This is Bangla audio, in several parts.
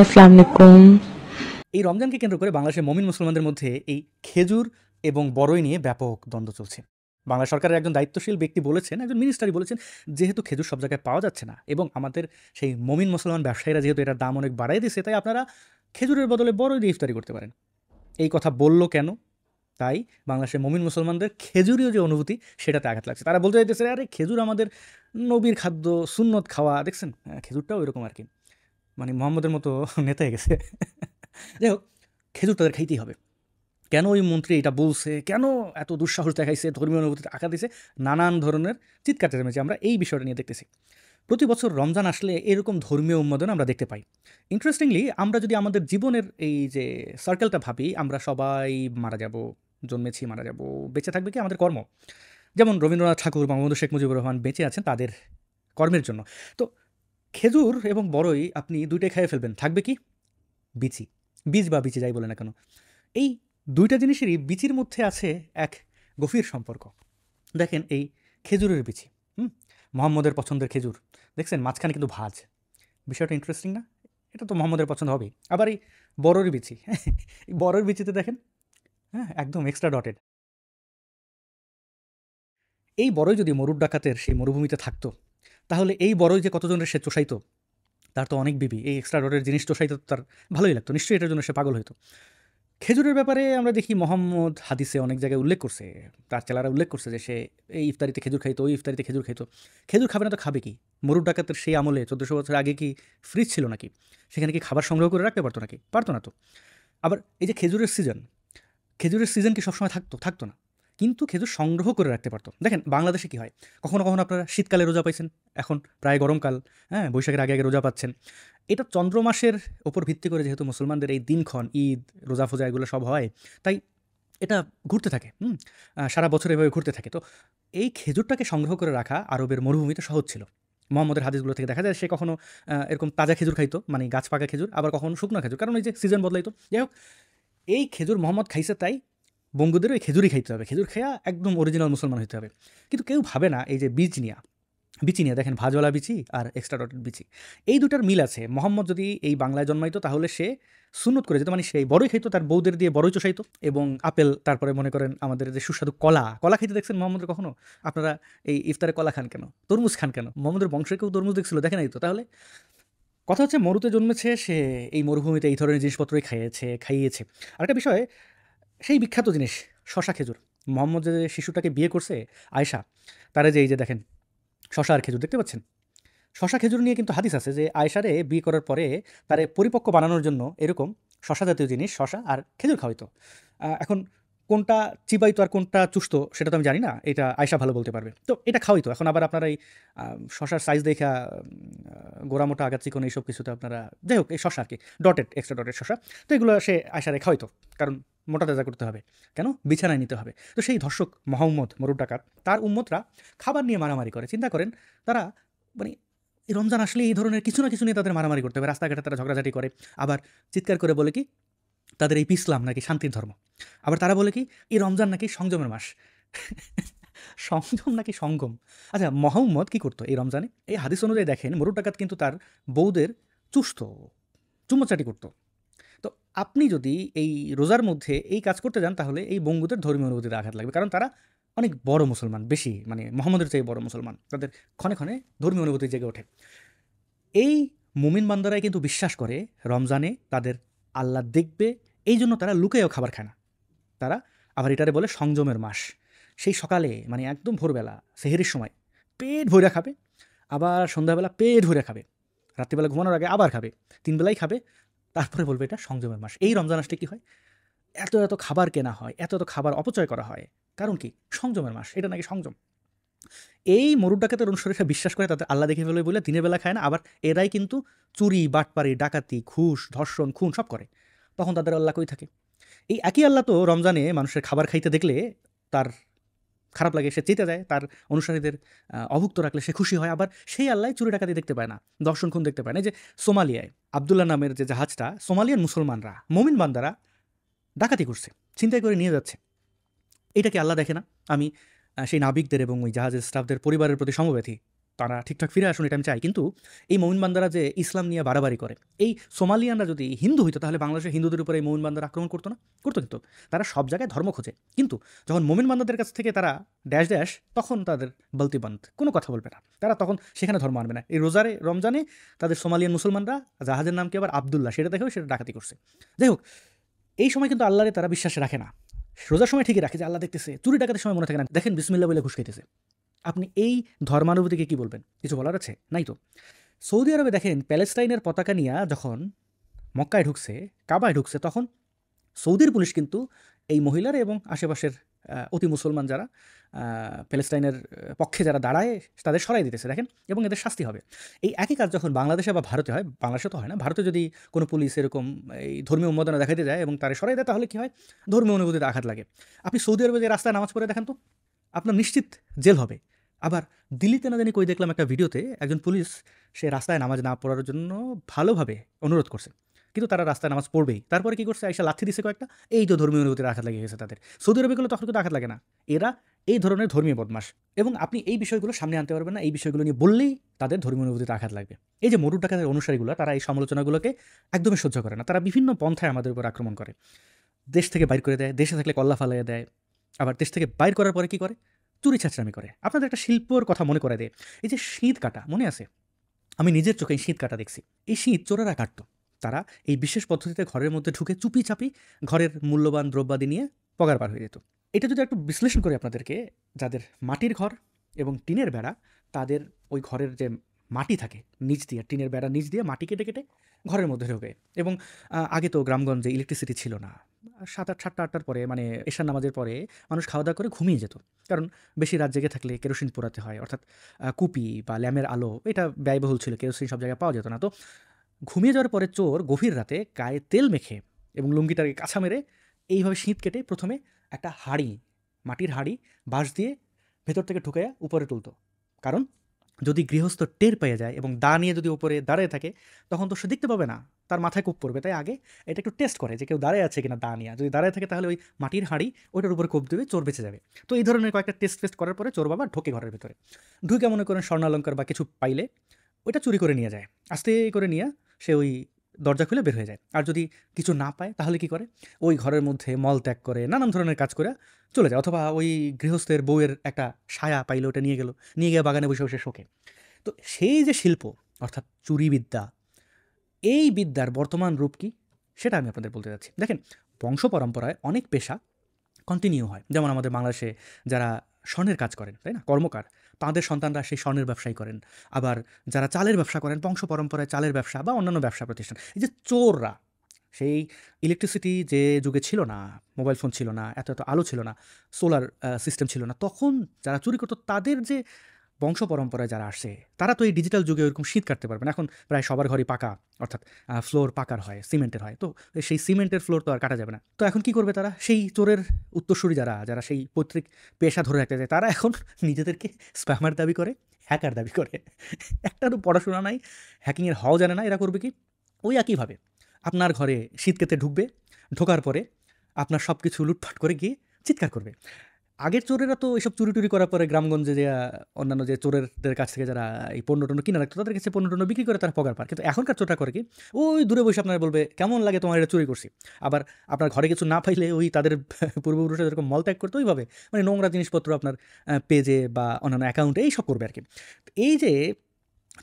আসসালাম আলাইকুম এই রমজানকে কেন্দ্র করে বাংলাদেশের মমিন মুসলমানদের মধ্যে এই খেজুর এবং বড়ই নিয়ে ব্যাপক দ্বন্দ্ব চলছে বাংলা সরকারের একজন দায়িত্বশীল ব্যক্তি বলেছেন একজন মিনিস্টারই বলেছেন যেহেতু খেজুর সব জায়গায় পাওয়া যাচ্ছে না এবং আমাদের সেই মমিন মুসলমান ব্যবসায়ীরা যেহেতু এটার দাম অনেক বাড়াই দিয়েছে তাই আপনারা খেজুরের বদলে বড়ই দিয়ে ইফতারি করতে পারেন এই কথা বলল কেন তাই বাংলাদেশের মমিন মুসলমানদের খেজুরীয় যে অনুভূতি সেটাতে আঘাত লাগছে তারা বলতে চাইতেছে আরে খেজুর আমাদের নবীর খাদ্য সুন্নত খাওয়া দেখছেন হ্যাঁ, খেজুরটাও এরকম আর কি মানে মোহাম্মদের মতো নেতা হয়ে গেছে যাই হোক খেজুর তাদের খাইতেই হবে কেন ওই মন্ত্রী এটা বলছে কেন এত দুঃসাহস দেখাইছে ধর্মীয় অনুভূতিতে আঁকা দিয়েছে নানান ধরনের চিৎকার চেঁচামেচি আমরা এই বিষয়টা নিয়ে দেখতেছি প্রতি বছর রমজান আসলে এরকম ধর্মীয় উন্মাদন আমরা দেখতে পাই ইন্টারেস্টিংলি আমরা যদি আমাদের জীবনের এই যে সার্কেলটা ভাবি আমরা সবাই মারা যাব জন্মেছি মারা যাব বেঁচে থাকবে কি আমাদের কর্ম যেমন রবীন্দ্রনাথ ঠাকুর বঙ্গবন্ধু শেখ মুজিবুর রহমান বেঁচে আছেন তাদের কর্মের জন্য তো খেজুর এবং বড়ই আপনি দুইটাই খেয়ে ফেলবেন থাকবে কি বিচি বীজ বা বিচি যাই বলে না কেন এই দুইটা জিনিসেরই বিচির মধ্যে আছে এক গভীর সম্পর্ক দেখেন এই খেজুরের বিচি হুম মোহাম্মদের পছন্দের খেজুর দেখছেন মাঝখানে কিন্তু ভাজ বিষয়টা ইন্টারেস্টিং না এটা তো মোহাম্মদের পছন্দ হবেই আবার এই বড়োর বিচি বড়োর বিচিতে দেখেন হ্যাঁ একদম এক্সট্রা ডটেড এই বড়ই যদি মরুর ডাকাতের সেই মরুভূমিতে থাকতো তাহলে এই বড়ই যে কতজনের সে চোষাইতো তার তো অনেক বিবি এই এক্সট্রা রোডের জিনিস চোষাইতো তার ভালোই লাগতো নিশ্চয়ই এটার জন্য সে পাগল হইতো খেজুরের ব্যাপারে আমরা দেখি মোহাম্মদ হাদিসে অনেক জায়গায় উল্লেখ করছে তার চেলারা উল্লেখ করছে যে সে এই ইফতারিতে খেজুর খাইতো ওই ইফতারিতে খেজুর খাইতো খেজুর খাবে না তো খাবে কি মরুর ডাকাতের সেই আমলে চোদ্দোশো বছর আগে কি ফ্রিজ ছিল নাকি সেখানে কি খাবার সংগ্রহ করে রাখতে পারতো নাকি পারতো না তো আবার এই যে খেজুরের সিজন খেজুরের সিজন কি সবসময় থাকতো থাকতো না কিন্তু খেজুর সংগ্রহ করে রাখতে পারতো দেখেন বাংলাদেশে কী হয় কখনো কখনো আপনারা শীতকালে রোজা পাইছেন এখন প্রায় গরমকাল হ্যাঁ বৈশাখের আগে আগে রোজা পাচ্ছেন এটা চন্দ্রমাসের ওপর ভিত্তি করে যেহেতু মুসলমানদের এই দিনক্ষণ ঈদ রোজা ফোজা এগুলো সব হয় তাই এটা ঘুরতে থাকে হুম সারা বছর এভাবে ঘুরতে থাকে তো এই খেজুরটাকে সংগ্রহ করে রাখা আরবের মরুভূমিতে সহজ ছিল মোহাম্মদের হাদিসগুলো থেকে দেখা যায় সে কখনো এরকম তাজা খেজুর খাইতো মানে গাছ পাকা খেজুর আবার কখনো শুকনো খেজুর কারণ ওই যে সিজন বদলাইতো যাই হোক এই খেজুর মোহাম্মদ খাইছে তাই বঙ্গদেরও এই খেজুরি খাইতে হবে খেজুর খেয়া একদম অরিজিনাল মুসলমান হইতে হবে কিন্তু কেউ ভাবে না এই যে বীজ নিয়া বিচি নিয়ে দেখেন ভাজওয়ালা বিচি আর এক্সট্রা ডটেড বিচি এই দুটার মিল আছে মোহাম্মদ যদি এই বাংলায় জন্মাইতো তাহলে সে সুনত করে যেত মানে সেই বড়ই খাইতো তার বৌদের দিয়ে বড়ই চষাইতো এবং আপেল তারপরে মনে করেন আমাদের যে সুস্বাদু কলা কলা খাইতে দেখছেন মোহাম্মদের কখনো আপনারা এই ইফতারে কলা খান কেন তরমুজ খান কেন মোহাম্মদের বংশের কেউ তরমুজ দেখছিল দেখে নাই তো তাহলে কথা হচ্ছে মরুতে জন্মেছে সে এই মরুভূমিতে এই ধরনের জিনিসপত্রই খাইয়েছে খাইয়েছে আরেকটা বিষয় সেই বিখ্যাত জিনিস শশা খেজুর মোহাম্মদ যে শিশুটাকে বিয়ে করছে আয়সা তারা যে এই যে দেখেন শশা আর খেজুর দেখতে পাচ্ছেন শশা খেজুর নিয়ে কিন্তু হাদিস আছে যে আয়সারে বিয়ে করার পরে তারে পরিপক্ক বানানোর জন্য এরকম শশা জাতীয় জিনিস শশা আর খেজুর খাওয়াইতো এখন কোনটা চিবাইতো আর কোনটা চুস্ত সেটা তো আমি জানি না এটা আয়সা ভালো বলতে পারবে তো এটা খাওয়াইতো এখন আবার আপনারা এই শশার সাইজ দেখা গোড়া মোটা আগাত চিকন এইসব কিছুতে আপনারা যাই হোক এই শশা আর কি ডটেড এক্সট্রা ডটেড শশা তো এগুলো সে আয়সারে খাওয়াইতো কারণ মোটা তাজা করতে হবে কেন বিছানায় নিতে হবে তো সেই ধর্ষক মহম্মদ মরুর ডাকাত তার উম্মতরা খাবার নিয়ে মারামারি করে চিন্তা করেন তারা মানে রমজান আসলে এই ধরনের কিছু না কিছু নিয়ে তাদের মারামারি করতে হবে রাস্তাঘাটে তারা ঝগড়াঝাটি করে আবার চিৎকার করে বলে কি তাদের এই পিসলাম নাকি শান্তির ধর্ম আবার তারা বলে কি এই রমজান নাকি সংযমের মাস সংযম নাকি সঙ্গম আচ্ছা মহম্মদ কি করতো এই রমজানে এই হাদিস অনুযায়ী দেখেন মরুর ডাকাত কিন্তু তার বৌদের চুস্ত চুম্বচাটি করতো আপনি যদি এই রোজার মধ্যে এই কাজ করতে যান তাহলে এই বঙ্গুদের ধর্মীয় অনুভূতিতে আঘাত লাগবে কারণ তারা অনেক বড় মুসলমান বেশি মানে মোহাম্মদের চেয়ে বড় মুসলমান তাদের ক্ষণে ক্ষণে ধর্মীয় অনুভূতি জেগে ওঠে এই মুমিন বান্দারাই কিন্তু বিশ্বাস করে রমজানে তাদের আল্লাহ দেখবে এই জন্য তারা লুকেও খাবার খায় না তারা আবার এটারে বলে সংযমের মাস সেই সকালে মানে একদম ভোরবেলা সেহেরির সময় পেট ভরে খাবে আবার সন্ধ্যাবেলা পেট ভরে খাবে রাত্রিবেলা ঘুমানোর আগে আবার খাবে তিনবেলাই খাবে তারপরে বলবে এটা সংযমের মাস এই রমজান মাসটা কি হয় এত এত খাবার কেনা হয় এত এত খাবার অপচয় করা হয় কারণ কি সংযমের মাস এটা নাকি সংযম এই মরুর ডাকাতের সে বিশ্বাস করে তাদের আল্লাহ দেখে ফেলবে বলে দিনের বেলা খায় না আবার এরাই কিন্তু চুরি বাটপারি ডাকাতি ঘুষ ধর্ষণ খুন সব করে তখন তাদের আল্লাহ কই থাকে এই একই আল্লাহ তো রমজানে মানুষের খাবার খাইতে দেখলে তার খারাপ লাগে সে চেতে যায় তার অনুসারীদের অভুক্ত রাখলে সে খুশি হয় আবার সেই আল্লাহ চুরি ডাকাতি দেখতে পায় না দর্শন খুন দেখতে পায় না যে সোমালিয়ায় আবদুল্লাহ নামের যে জাহাজটা সোমালিয়ান মুসলমানরা মমিন বান্দারা ডাকাতি করছে চিন্তাই করে নিয়ে যাচ্ছে এটাকে আল্লাহ দেখে না আমি সেই নাবিকদের এবং ওই জাহাজের স্টাফদের পরিবারের প্রতি সমব্যথী তারা ঠিকঠাক ফিরে আসুন এটা আমি চাই কিন্তু এই বান্দারা যে ইসলাম নিয়ে বাড়াবাড়ি করে এই সোমালিয়ানরা যদি হিন্দু হইতো তাহলে বাংলাদেশের হিন্দুদের উপরে এই বান্দারা আক্রমণ করতো না করতো কিন্তু তারা সব জায়গায় ধর্ম খোঁজে কিন্তু যখন বান্দাদের কাছ থেকে তারা ড্যাশ ড্যাশ তখন তাদের বলতি বান্ধ কোনো কথা বলবে না তারা তখন সেখানে ধর্ম আনবে না এই রোজারে রমজানে তাদের সোমালিয়ান মুসলমানরা জাহাজের নামকে আবার আবদুল্লাহ সেটা দেখেও সেটা ডাকাতি করছে যাই হোক এই সময় কিন্তু আল্লাহরে তারা বিশ্বাসে রাখে না রোজার সময় ঠিকই রাখে যে আল্লাহ দেখতেছে চুরি ডাকাতের সময় মনে থাকে না দেখেন বিসমিল্লা বলে ঘুষ খাইতেছে আপনি এই ধর্মানুভূতিকে কি বলবেন কিছু বলার আছে নাই তো সৌদি আরবে দেখেন প্যালেস্টাইনের পতাকা নিয়ে যখন মক্কায় ঢুকছে কাবায় ঢুকছে তখন সৌদির পুলিশ কিন্তু এই মহিলার এবং আশেপাশের অতি মুসলমান যারা প্যালেস্টাইনের পক্ষে যারা দাঁড়ায় তাদের সরাই দিতেছে দেখেন এবং এদের শাস্তি হবে এই একই কাজ যখন বাংলাদেশে বা ভারতে হয় বাংলাদেশে তো হয় না ভারতে যদি কোনো পুলিশ এরকম এই ধর্মীয় উন্মোদনা দেখাতে যায় এবং তারা সরাই দেয় তাহলে কী হয় ধর্মীয় অনুভূতিতে আঘাত লাগে আপনি সৌদি আরবে যে রাস্তায় নামাজ পড়ে দেখেন তো আপনার নিশ্চিত জেল হবে আবার দিল্লিতে না জানি কই দেখলাম একটা ভিডিওতে একজন পুলিশ সে রাস্তায় নামাজ না পড়ার জন্য ভালোভাবে অনুরোধ করছে কিন্তু তারা রাস্তায় নামাজ পড়বেই তারপরে কী করছে আইসা লাথি দিছে কয়েকটা এই তো ধর্মীয় অনুভূতির আঘাত লাগে গেছে তাদের সৌদি আরবে গেলে তখন কিন্তু আঘাত লাগে না এরা এই ধরনের ধর্মীয় বদমাস এবং আপনি এই বিষয়গুলো সামনে আনতে পারবেন না এই বিষয়গুলো নিয়ে বললেই তাদের ধর্মীয় অনুভূতিতে আঘাত লাগবে এই যে মরু টাকাদের অনুসারীগুলো তারা এই সমালোচনাগুলোকে একদমই সহ্য করে না তারা বিভিন্ন পন্থায় আমাদের উপর আক্রমণ করে দেশ থেকে বাইর করে দেয় দেশে থাকলে কল্লা ফালাইয়া দেয় আবার দেশ থেকে বাইর করার পরে কী করে চুরি ছাঁচড়ামি করে আপনাদের একটা শিল্পর কথা মনে করে দেয় এই যে শীত কাটা মনে আছে আমি নিজের চোখে এই শীত কাটা দেখছি এই শীত চোরেরা কাটতো তারা এই বিশেষ পদ্ধতিতে ঘরের মধ্যে ঢুকে চুপি চাপি ঘরের মূল্যবান দ্রব্যাদি নিয়ে পগার পার হয়ে যেত এটা যদি একটু বিশ্লেষণ করি আপনাদেরকে যাদের মাটির ঘর এবং টিনের বেড়া তাদের ওই ঘরের যে মাটি থাকে নিচ দিয়ে টিনের বেড়া নিচ দিয়ে মাটি কেটে কেটে ঘরের মধ্যে ঢোকে এবং আগে তো গ্রামগঞ্জে ইলেকট্রিসিটি ছিল না সাত আট সাতটা আটটার পরে মানে এশার নামাজের পরে মানুষ খাওয়া দাওয়া করে ঘুমিয়ে যেত কারণ বেশি রাত জেগে থাকলে কেরোসিন পোড়াতে হয় অর্থাৎ কুপি বা ল্যামের আলো এটা ব্যয়বহুল ছিল কেরোসিন সব জায়গায় পাওয়া যেত না তো ঘুমিয়ে যাওয়ার পরে চোর গভীর রাতে গায়ে তেল মেখে এবং লুঙ্গিটাকে কাছা মেরে এইভাবে শীত কেটে প্রথমে একটা হাড়ি মাটির হাড়ি বাঁশ দিয়ে ভেতর থেকে ঢুকে উপরে তুলতো কারণ যদি গৃহস্থ টের পেয়ে যায় এবং দা নিয়ে যদি উপরে দাঁড়িয়ে থাকে তখন তো সে দেখতে পাবে না তার মাথায় কোপ পড়বে তাই আগে এটা একটু টেস্ট করে যে কেউ দাঁড়িয়ে আছে কিনা দা নিয়ে যদি দাঁড়িয়ে থাকে তাহলে ওই মাটির হাঁড়ি ওইটার উপরে কোপ দেবে চোর বেঁচে যাবে তো এই ধরনের কয়েকটা টেস্ট ফেস্ট করার পরে চোর বাবা ঢোকে ঘরের ভিতরে ঢুকে মনে করেন স্বর্ণালঙ্কার বা কিছু পাইলে ওইটা চুরি করে নিয়ে যায় আস্তে করে নিয়ে সে ওই দরজা খুলে বের হয়ে যায় আর যদি কিছু না পায় তাহলে কি করে ওই ঘরের মধ্যে মল ত্যাগ করে নানান ধরনের কাজ করে চলে যায় অথবা ওই গৃহস্থের বউয়ের একটা সায়া পাইলে ওটা নিয়ে গেল নিয়ে গিয়ে বাগানে বসে বসে শোকে তো সেই যে শিল্প অর্থাৎ চুরিবিদ্যা এই বিদ্যার বর্তমান রূপ কি সেটা আমি আপনাদের বলতে যাচ্ছি দেখেন বংশ পরম্পরায় অনেক পেশা কন্টিনিউ হয় যেমন আমাদের বাংলাদেশে যারা স্বর্ণের কাজ করেন তাই না কর্মকার তাঁদের সন্তানরা সেই স্বর্ণের ব্যবসায় করেন আবার যারা চালের ব্যবসা করেন বংশ পরম্পরায় চালের ব্যবসা বা অন্যান্য ব্যবসা প্রতিষ্ঠান এই যে চোররা সেই ইলেকট্রিসিটি যে যুগে ছিল না মোবাইল ফোন ছিল না এত এত আলো ছিল না সোলার সিস্টেম ছিল না তখন যারা চুরি করতো তাদের যে বংশ পরম্পরায় যারা আসে তারা তো এই ডিজিটাল যুগে ওইরকম শীত কাটতে পারবে না এখন প্রায় সবার ঘরে পাকা অর্থাৎ ফ্লোর পাকার হয় সিমেন্টের হয় তো সেই সিমেন্টের ফ্লোর তো আর কাটা যাবে না তো এখন কি করবে তারা সেই চোরের উত্তরসূরি যারা যারা সেই পৈতৃক পেশা ধরে রাখতে চায় তারা এখন নিজেদেরকে স্প্যামার দাবি করে হ্যাকার দাবি করে তো পড়াশোনা নাই হ্যাকিংয়ের হওয়া জানে না এরা করবে কি ওই একইভাবে আপনার ঘরে শীতকেতে ঢুকবে ঢোকার পরে আপনার সব কিছু লুটফাট করে গিয়ে চিৎকার করবে আগের চোরেরা তো এইসব চুরি টুরি করার পরে গ্রামগঞ্জে যে অন্যান্য যে চোরেরদের কাছ থেকে যারা এই পণ্য টন্য কিনে রাখতো তাদের কাছে পণ্য টন্য বিক্রি করে তারা পগার পার কিন্তু এখনকার চোরটা করে কি ওই দূরে বসে আপনারা বলবে কেমন লাগে তোমার এটা চুরি করছি আবার আপনার ঘরে কিছু না পাইলে ওই তাদের পূর্বপুরুষরা যেরকম মল ত্যাগ করতো ওইভাবে মানে নোংরা জিনিসপত্র আপনার পেজে বা অন্যান্য অ্যাকাউন্টে এইসব করবে আর কি এই যে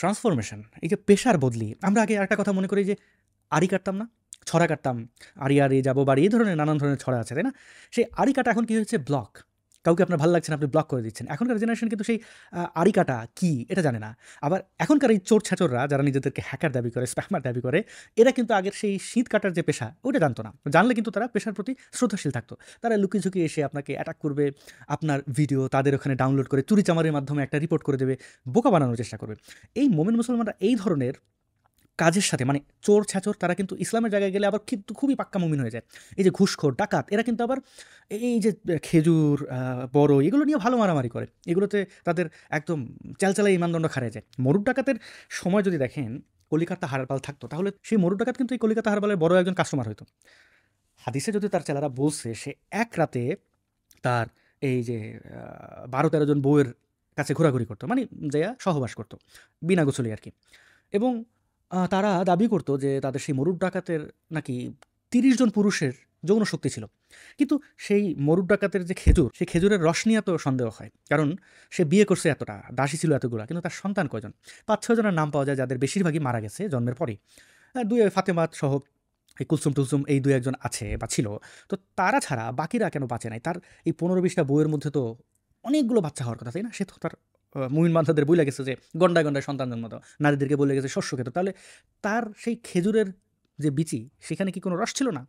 ট্রান্সফরমেশন এই যে পেশার বদলি আমরা আগে একটা কথা মনে করি যে আড়ি কাটতাম না ছড়া কাটতাম আড়ি আড়ি যাবো বাড়ি এই ধরনের নানান ধরনের ছড়া আছে তাই না সেই আড়ি কাটা এখন কী হয়েছে ব্লক কাউকে আপনার ভালো লাগছে না আপনি ব্লক করে দিচ্ছেন এখনকার জেনারেশন কিন্তু সেই কাটা কী এটা জানে না আবার এখনকার এই চোর ছাচররা যারা নিজেদেরকে হ্যাকার দাবি করে স্প্যামার দাবি করে এরা কিন্তু আগের সেই শীত কাটার যে পেশা ওটা জানতো না জানলে কিন্তু তারা পেশার প্রতি শ্রদ্ধাশীল থাকতো তারা ঝুঁকি এসে আপনাকে অ্যাটাক করবে আপনার ভিডিও তাদের ওখানে ডাউনলোড করে চুরি চামারের মাধ্যমে একটা রিপোর্ট করে দেবে বোকা বানানোর চেষ্টা করবে এই মোমেন মুসলমানরা এই ধরনের কাজের সাথে মানে চোর ছ্যাচোর তারা কিন্তু ইসলামের জায়গায় গেলে আবার কিন্তু খুবই পাক্কা মুমিন হয়ে যায় এই যে ঘুষখোর ডাকাত এরা কিন্তু আবার এই যে খেজুর বড় এগুলো নিয়ে ভালো মারামারি করে এগুলোতে তাদের একদম চালচালা এই মানদণ্ড খারে যায় মরুর ডাকাতের সময় যদি দেখেন কলিকাতা হারবাল থাকতো তাহলে সেই মরুর ডাকাত কিন্তু এই কলিকাতা হারবালের বড় একজন কাস্টমার হতো হাদিসে যদি তার চেলারা বলছে সে এক রাতে তার এই যে বারো তেরো জন বউয়ের কাছে ঘোরাঘুরি করতো মানে যাইয়া সহবাস করতো বিনা গোছলি আর কি এবং তারা দাবি করতো যে তাদের সেই মরুর ডাকাতের নাকি তিরিশ জন পুরুষের যৌন শক্তি ছিল কিন্তু সেই মরুর ডাকাতের যে খেজুর সেই খেজুরের রস নিয়ে এত সন্দেহ হয় কারণ সে বিয়ে করছে এতটা দাসী ছিল এতগুলো কিন্তু তার সন্তান কয়জন পাঁচ ছজনের নাম পাওয়া যায় যাদের বেশিরভাগই মারা গেছে জন্মের পরে দুই ফাতেমাত সহ এই কুলসুম টুলসুম এই দু একজন আছে বা ছিল তো তারা ছাড়া বাকিরা কেন বাঁচে নাই তার এই পনেরো বিশটা বইয়ের মধ্যে তো অনেকগুলো বাচ্চা হওয়ার কথা তাই না সে তো তার মুমিন বান্ধাদের বলে গেছে যে গন্ডায় গন্ডায় সন্তান জন্মত নারীদেরকে বলে গেছে শস্য খেত তাহলে তার সেই খেজুরের যে বিচি সেখানে কি কোনো রস ছিল না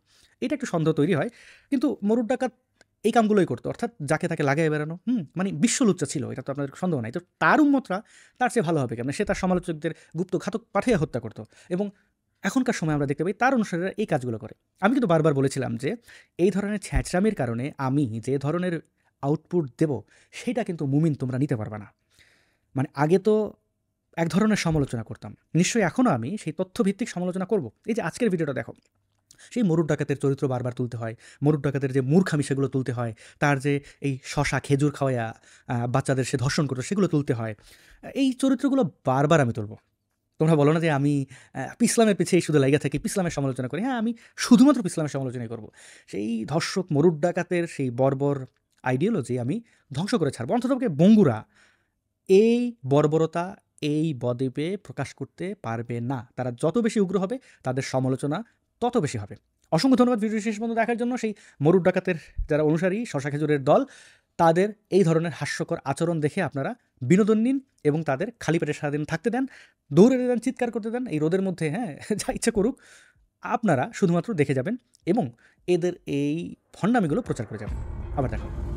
এটা একটু সন্দেহ তৈরি হয় কিন্তু মরুর ডাকাত এই কামগুলোই করতো অর্থাৎ যাকে তাকে লাগাই বেড়ানো হুম মানে বিশ্বলুচ্চা ছিল এটা তো আপনাদের সন্দেহ নাই তো তার উন্মতরা তার চেয়ে ভালো হবে কেন সে তার সমালোচকদের গুপ্ত ঘাতক পাঠিয়ে হত্যা করতো এবং এখনকার সময় আমরা দেখতে পাই তার অনুসারে এই কাজগুলো করে আমি কিন্তু বারবার বলেছিলাম যে এই ধরনের ছ্যাঁচরামির কারণে আমি যে ধরনের আউটপুট দেব সেটা কিন্তু মুমিন তোমরা নিতে পারবে না মানে আগে তো এক ধরনের সমালোচনা করতাম নিশ্চয়ই এখনও আমি সেই তথ্যভিত্তিক সমালোচনা করব এই যে আজকের ভিডিওটা দেখো সেই মরুর ডাকাতের চরিত্র বারবার তুলতে হয় মরুর ডাকাতের যে মূর্খামি সেগুলো তুলতে হয় তার যে এই শশা খেজুর খাওয়া বাচ্চাদের সে ধর্ষণ করতো সেগুলো তুলতে হয় এই চরিত্রগুলো বারবার আমি তুলব তোমরা বলো না যে আমি পিসলামের পিছিয়ে শুধু লাইগা থাকি পিসলামের সমালোচনা করি হ্যাঁ আমি শুধুমাত্র পিসলামের সমালোচনাই করব সেই ধর্ষক মরুর ডাকাতের সেই বর্বর আইডিওলজি আমি ধ্বংস করে ছাড়বো অন্ততপক্ষে বঙ্গুরা এই বর্বরতা এই বদ্বীপে প্রকাশ করতে পারবে না তারা যত বেশি উগ্র হবে তাদের সমালোচনা তত বেশি হবে অসংখ্য ধন্যবাদ ভিডিও শেষ পর্যন্ত দেখার জন্য সেই মরুর ডাকাতের যারা অনুসারী শশা খেজুরের দল তাদের এই ধরনের হাস্যকর আচরণ দেখে আপনারা বিনোদন নিন এবং তাদের খালি পেটে সারাদিন থাকতে দেন দৌড়ে দেন চিৎকার করতে দেন এই রোদের মধ্যে হ্যাঁ যা ইচ্ছা করুক আপনারা শুধুমাত্র দেখে যাবেন এবং এদের এই ফন্ডামিগুলো প্রচার করে যাবেন আবার দেখা